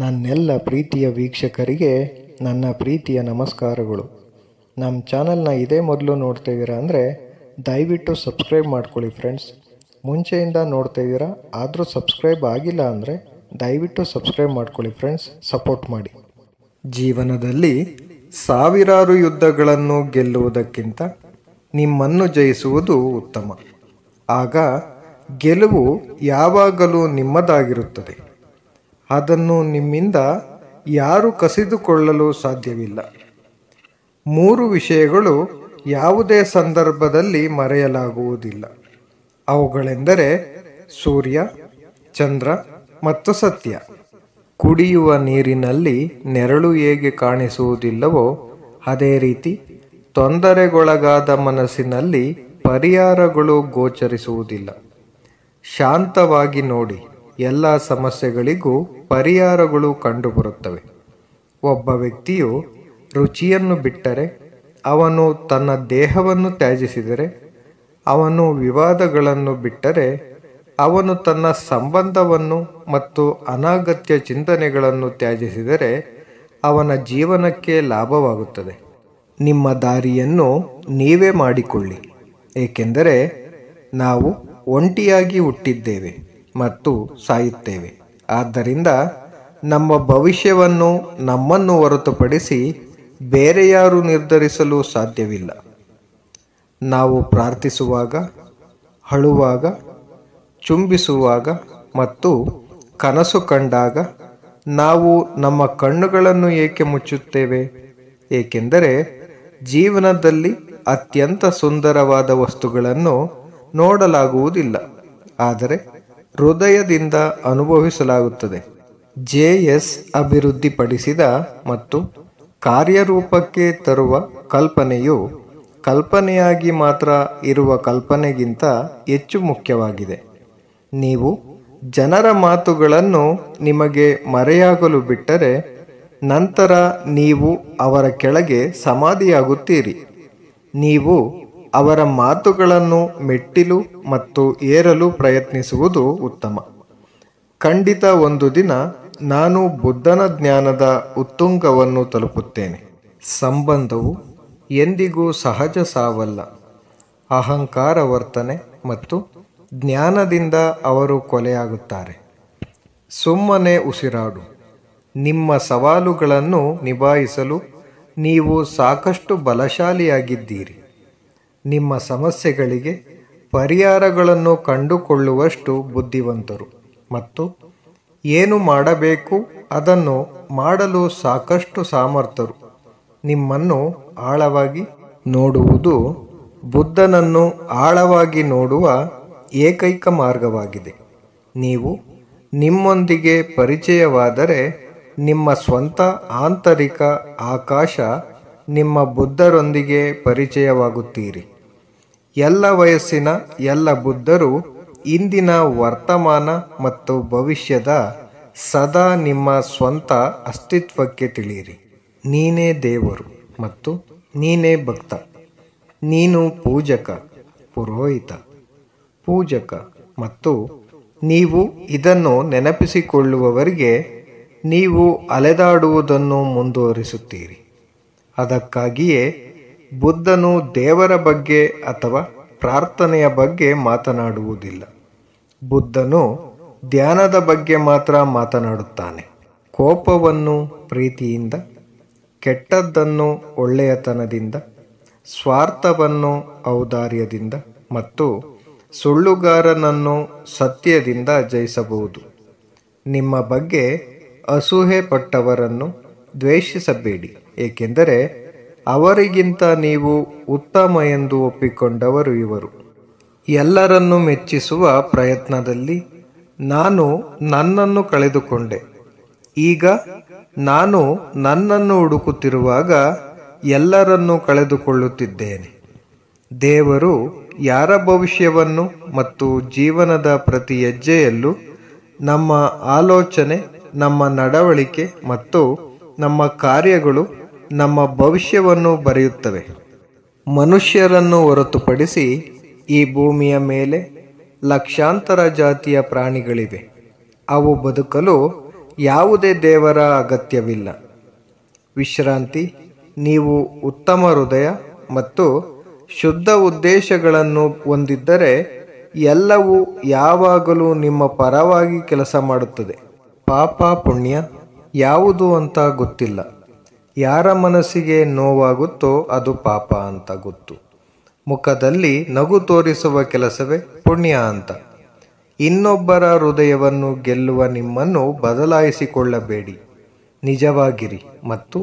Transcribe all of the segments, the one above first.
ನನ್ನೆಲ್ಲ ಪ್ರೀತಿಯ ವೀಕ್ಷಕರಿಗೆ ನನ್ನ ಪ್ರೀತಿಯ ನಮಸ್ಕಾರಗಳು ನಮ್ಮ ಚಾನಲ್ನ ಇದೇ ಮೊದಲು ಇದ್ದೀರಾ ಅಂದರೆ ದಯವಿಟ್ಟು ಸಬ್ಸ್ಕ್ರೈಬ್ ಮಾಡ್ಕೊಳ್ಳಿ ಫ್ರೆಂಡ್ಸ್ ಮುಂಚೆಯಿಂದ ಇದ್ದೀರಾ ಆದರೂ ಸಬ್ಸ್ಕ್ರೈಬ್ ಆಗಿಲ್ಲ ಅಂದರೆ ದಯವಿಟ್ಟು ಸಬ್ಸ್ಕ್ರೈಬ್ ಮಾಡ್ಕೊಳ್ಳಿ ಫ್ರೆಂಡ್ಸ್ ಸಪೋರ್ಟ್ ಮಾಡಿ ಜೀವನದಲ್ಲಿ ಸಾವಿರಾರು ಯುದ್ಧಗಳನ್ನು ಗೆಲ್ಲುವುದಕ್ಕಿಂತ ನಿಮ್ಮನ್ನು ಜಯಿಸುವುದು ಉತ್ತಮ ಆಗ ಗೆಲುವು ಯಾವಾಗಲೂ ನಿಮ್ಮದಾಗಿರುತ್ತದೆ ಅದನ್ನು ನಿಮ್ಮಿಂದ ಯಾರು ಕಸಿದುಕೊಳ್ಳಲು ಸಾಧ್ಯವಿಲ್ಲ ಮೂರು ವಿಷಯಗಳು ಯಾವುದೇ ಸಂದರ್ಭದಲ್ಲಿ ಮರೆಯಲಾಗುವುದಿಲ್ಲ ಅವುಗಳೆಂದರೆ ಸೂರ್ಯ ಚಂದ್ರ ಮತ್ತು ಸತ್ಯ ಕುಡಿಯುವ ನೀರಿನಲ್ಲಿ ನೆರಳು ಹೇಗೆ ಕಾಣಿಸುವುದಿಲ್ಲವೋ ಅದೇ ರೀತಿ ತೊಂದರೆಗೊಳಗಾದ ಮನಸ್ಸಿನಲ್ಲಿ ಪರಿಹಾರಗಳು ಗೋಚರಿಸುವುದಿಲ್ಲ ಶಾಂತವಾಗಿ ನೋಡಿ ಎಲ್ಲ ಸಮಸ್ಯೆಗಳಿಗೂ ಪರಿಹಾರಗಳು ಕಂಡುಬರುತ್ತವೆ ಒಬ್ಬ ವ್ಯಕ್ತಿಯು ರುಚಿಯನ್ನು ಬಿಟ್ಟರೆ ಅವನು ತನ್ನ ದೇಹವನ್ನು ತ್ಯಜಿಸಿದರೆ ಅವನು ವಿವಾದಗಳನ್ನು ಬಿಟ್ಟರೆ ಅವನು ತನ್ನ ಸಂಬಂಧವನ್ನು ಮತ್ತು ಅನಾಗತ್ಯ ಚಿಂತನೆಗಳನ್ನು ತ್ಯಜಿಸಿದರೆ ಅವನ ಜೀವನಕ್ಕೆ ಲಾಭವಾಗುತ್ತದೆ ನಿಮ್ಮ ದಾರಿಯನ್ನು ನೀವೇ ಮಾಡಿಕೊಳ್ಳಿ ಏಕೆಂದರೆ ನಾವು ಒಂಟಿಯಾಗಿ ಹುಟ್ಟಿದ್ದೇವೆ ಮತ್ತು ಸಾಯುತ್ತೇವೆ ಆದ್ದರಿಂದ ನಮ್ಮ ಭವಿಷ್ಯವನ್ನು ನಮ್ಮನ್ನು ಹೊರತುಪಡಿಸಿ ಬೇರೆ ಯಾರು ನಿರ್ಧರಿಸಲು ಸಾಧ್ಯವಿಲ್ಲ ನಾವು ಪ್ರಾರ್ಥಿಸುವಾಗ ಹಳುವಾಗ ಚುಂಬಿಸುವಾಗ ಮತ್ತು ಕನಸು ಕಂಡಾಗ ನಾವು ನಮ್ಮ ಕಣ್ಣುಗಳನ್ನು ಏಕೆ ಮುಚ್ಚುತ್ತೇವೆ ಏಕೆಂದರೆ ಜೀವನದಲ್ಲಿ ಅತ್ಯಂತ ಸುಂದರವಾದ ವಸ್ತುಗಳನ್ನು ನೋಡಲಾಗುವುದಿಲ್ಲ ಆದರೆ ಹೃದಯದಿಂದ ಅನುಭವಿಸಲಾಗುತ್ತದೆ ಜೆ ಎಸ್ ಅಭಿವೃದ್ಧಿಪಡಿಸಿದ ಮತ್ತು ಕಾರ್ಯರೂಪಕ್ಕೆ ತರುವ ಕಲ್ಪನೆಯು ಕಲ್ಪನೆಯಾಗಿ ಮಾತ್ರ ಇರುವ ಕಲ್ಪನೆಗಿಂತ ಹೆಚ್ಚು ಮುಖ್ಯವಾಗಿದೆ ನೀವು ಜನರ ಮಾತುಗಳನ್ನು ನಿಮಗೆ ಮರೆಯಾಗಲು ಬಿಟ್ಟರೆ ನಂತರ ನೀವು ಅವರ ಕೆಳಗೆ ಸಮಾಧಿಯಾಗುತ್ತೀರಿ ನೀವು ಅವರ ಮಾತುಗಳನ್ನು ಮೆಟ್ಟಿಲು ಮತ್ತು ಏರಲು ಪ್ರಯತ್ನಿಸುವುದು ಉತ್ತಮ ಖಂಡಿತ ಒಂದು ದಿನ ನಾನು ಬುದ್ಧನ ಜ್ಞಾನದ ಉತ್ತುಂಗವನ್ನು ತಲುಪುತ್ತೇನೆ ಸಂಬಂಧವು ಎಂದಿಗೂ ಸಹಜ ಸಾವಲ್ಲ ಅಹಂಕಾರ ವರ್ತನೆ ಮತ್ತು ಜ್ಞಾನದಿಂದ ಅವರು ಕೊಲೆಯಾಗುತ್ತಾರೆ ಸುಮ್ಮನೆ ಉಸಿರಾಡು ನಿಮ್ಮ ಸವಾಲುಗಳನ್ನು ನಿಭಾಯಿಸಲು ನೀವು ಸಾಕಷ್ಟು ಬಲಶಾಲಿಯಾಗಿದ್ದೀರಿ ನಿಮ್ಮ ಸಮಸ್ಯೆಗಳಿಗೆ ಪರಿಹಾರಗಳನ್ನು ಕಂಡುಕೊಳ್ಳುವಷ್ಟು ಬುದ್ಧಿವಂತರು ಮತ್ತು ಏನು ಮಾಡಬೇಕು ಅದನ್ನು ಮಾಡಲು ಸಾಕಷ್ಟು ಸಾಮರ್ಥ್ಯರು ನಿಮ್ಮನ್ನು ಆಳವಾಗಿ ನೋಡುವುದು ಬುದ್ಧನನ್ನು ಆಳವಾಗಿ ನೋಡುವ ಏಕೈಕ ಮಾರ್ಗವಾಗಿದೆ ನೀವು ನಿಮ್ಮೊಂದಿಗೆ ಪರಿಚಯವಾದರೆ ನಿಮ್ಮ ಸ್ವಂತ ಆಂತರಿಕ ಆಕಾಶ ನಿಮ್ಮ ಬುದ್ಧರೊಂದಿಗೆ ಪರಿಚಯವಾಗುತ್ತೀರಿ ಎಲ್ಲ ವಯಸ್ಸಿನ ಎಲ್ಲ ಬುದ್ಧರು ಇಂದಿನ ವರ್ತಮಾನ ಮತ್ತು ಭವಿಷ್ಯದ ಸದಾ ನಿಮ್ಮ ಸ್ವಂತ ಅಸ್ತಿತ್ವಕ್ಕೆ ತಿಳಿಯಿರಿ ನೀನೇ ದೇವರು ಮತ್ತು ನೀನೇ ಭಕ್ತ ನೀನು ಪೂಜಕ ಪುರೋಹಿತ ಪೂಜಕ ಮತ್ತು ನೀವು ಇದನ್ನು ನೆನಪಿಸಿಕೊಳ್ಳುವವರಿಗೆ ನೀವು ಅಲೆದಾಡುವುದನ್ನು ಮುಂದುವರಿಸುತ್ತೀರಿ ಅದಕ್ಕಾಗಿಯೇ ಬುದ್ಧನು ದೇವರ ಬಗ್ಗೆ ಅಥವಾ ಪ್ರಾರ್ಥನೆಯ ಬಗ್ಗೆ ಮಾತನಾಡುವುದಿಲ್ಲ ಬುದ್ಧನು ಧ್ಯಾನದ ಬಗ್ಗೆ ಮಾತ್ರ ಮಾತನಾಡುತ್ತಾನೆ ಕೋಪವನ್ನು ಪ್ರೀತಿಯಿಂದ ಕೆಟ್ಟದ್ದನ್ನು ಒಳ್ಳೆಯತನದಿಂದ ಸ್ವಾರ್ಥವನ್ನು ಔದಾರ್ಯದಿಂದ ಮತ್ತು ಸುಳ್ಳುಗಾರನನ್ನು ಸತ್ಯದಿಂದ ಜಯಿಸಬಹುದು ನಿಮ್ಮ ಬಗ್ಗೆ ಅಸೂಹೆ ಪಟ್ಟವರನ್ನು ದ್ವೇಷಿಸಬೇಡಿ ಏಕೆಂದರೆ ಅವರಿಗಿಂತ ನೀವು ಉತ್ತಮ ಎಂದು ಒಪ್ಪಿಕೊಂಡವರು ಇವರು ಎಲ್ಲರನ್ನು ಮೆಚ್ಚಿಸುವ ಪ್ರಯತ್ನದಲ್ಲಿ ನಾನು ನನ್ನನ್ನು ಕಳೆದುಕೊಂಡೆ ಈಗ ನಾನು ನನ್ನನ್ನು ಹುಡುಕುತ್ತಿರುವಾಗ ಎಲ್ಲರನ್ನೂ ಕಳೆದುಕೊಳ್ಳುತ್ತಿದ್ದೇನೆ ದೇವರು ಯಾರ ಭವಿಷ್ಯವನ್ನು ಮತ್ತು ಜೀವನದ ಪ್ರತಿ ಹೆಜ್ಜೆಯಲ್ಲೂ ನಮ್ಮ ಆಲೋಚನೆ ನಮ್ಮ ನಡವಳಿಕೆ ಮತ್ತು ನಮ್ಮ ಕಾರ್ಯಗಳು ನಮ್ಮ ಭವಿಷ್ಯವನ್ನು ಬರೆಯುತ್ತವೆ ಮನುಷ್ಯರನ್ನು ಹೊರತುಪಡಿಸಿ ಈ ಭೂಮಿಯ ಮೇಲೆ ಲಕ್ಷಾಂತರ ಜಾತಿಯ ಪ್ರಾಣಿಗಳಿವೆ ಅವು ಬದುಕಲು ಯಾವುದೇ ದೇವರ ಅಗತ್ಯವಿಲ್ಲ ವಿಶ್ರಾಂತಿ ನೀವು ಉತ್ತಮ ಹೃದಯ ಮತ್ತು ಶುದ್ಧ ಉದ್ದೇಶಗಳನ್ನು ಹೊಂದಿದ್ದರೆ ಎಲ್ಲವೂ ಯಾವಾಗಲೂ ನಿಮ್ಮ ಪರವಾಗಿ ಕೆಲಸ ಮಾಡುತ್ತದೆ ಪಾಪ ಪುಣ್ಯ ಯಾವುದು ಅಂತ ಗೊತ್ತಿಲ್ಲ ಯಾರ ಮನಸ್ಸಿಗೆ ನೋವಾಗುತ್ತೋ ಅದು ಪಾಪ ಅಂತ ಗೊತ್ತು ಮುಖದಲ್ಲಿ ನಗು ತೋರಿಸುವ ಕೆಲಸವೇ ಪುಣ್ಯ ಅಂತ ಇನ್ನೊಬ್ಬರ ಹೃದಯವನ್ನು ಗೆಲ್ಲುವ ನಿಮ್ಮನ್ನು ಬದಲಾಯಿಸಿಕೊಳ್ಳಬೇಡಿ ನಿಜವಾಗಿರಿ ಮತ್ತು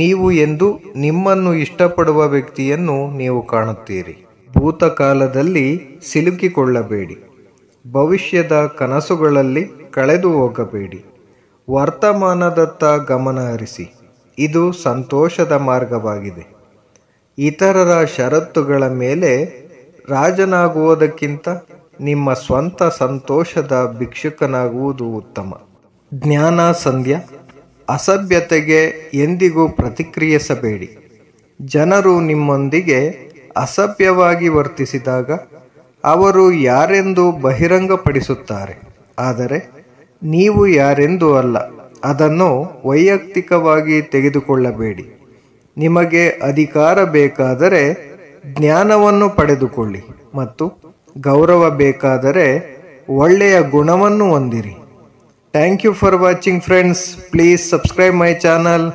ನೀವು ಎಂದು ನಿಮ್ಮನ್ನು ಇಷ್ಟಪಡುವ ವ್ಯಕ್ತಿಯನ್ನು ನೀವು ಕಾಣುತ್ತೀರಿ ಭೂತಕಾಲದಲ್ಲಿ ಸಿಲುಕಿಕೊಳ್ಳಬೇಡಿ ಭವಿಷ್ಯದ ಕನಸುಗಳಲ್ಲಿ ಕಳೆದು ಹೋಗಬೇಡಿ ವರ್ತಮಾನದತ್ತ ಗಮನ ಹರಿಸಿ ಇದು ಸಂತೋಷದ ಮಾರ್ಗವಾಗಿದೆ ಇತರರ ಷರತ್ತುಗಳ ಮೇಲೆ ರಾಜನಾಗುವುದಕ್ಕಿಂತ ನಿಮ್ಮ ಸ್ವಂತ ಸಂತೋಷದ ಭಿಕ್ಷುಕನಾಗುವುದು ಉತ್ತಮ ಜ್ಞಾನ ಸಂಧ್ಯಾ ಅಸಭ್ಯತೆಗೆ ಎಂದಿಗೂ ಪ್ರತಿಕ್ರಿಯಿಸಬೇಡಿ ಜನರು ನಿಮ್ಮೊಂದಿಗೆ ಅಸಭ್ಯವಾಗಿ ವರ್ತಿಸಿದಾಗ ಅವರು ಯಾರೆಂದು ಬಹಿರಂಗಪಡಿಸುತ್ತಾರೆ ಆದರೆ ನೀವು ಯಾರೆಂದು ಅಲ್ಲ ಅದನ್ನು ವೈಯಕ್ತಿಕವಾಗಿ ತೆಗೆದುಕೊಳ್ಳಬೇಡಿ ನಿಮಗೆ ಅಧಿಕಾರ ಬೇಕಾದರೆ ಜ್ಞಾನವನ್ನು ಪಡೆದುಕೊಳ್ಳಿ ಮತ್ತು ಗೌರವ ಬೇಕಾದರೆ ಒಳ್ಳೆಯ ಗುಣವನ್ನು ಹೊಂದಿರಿ thank you for watching friends please subscribe my channel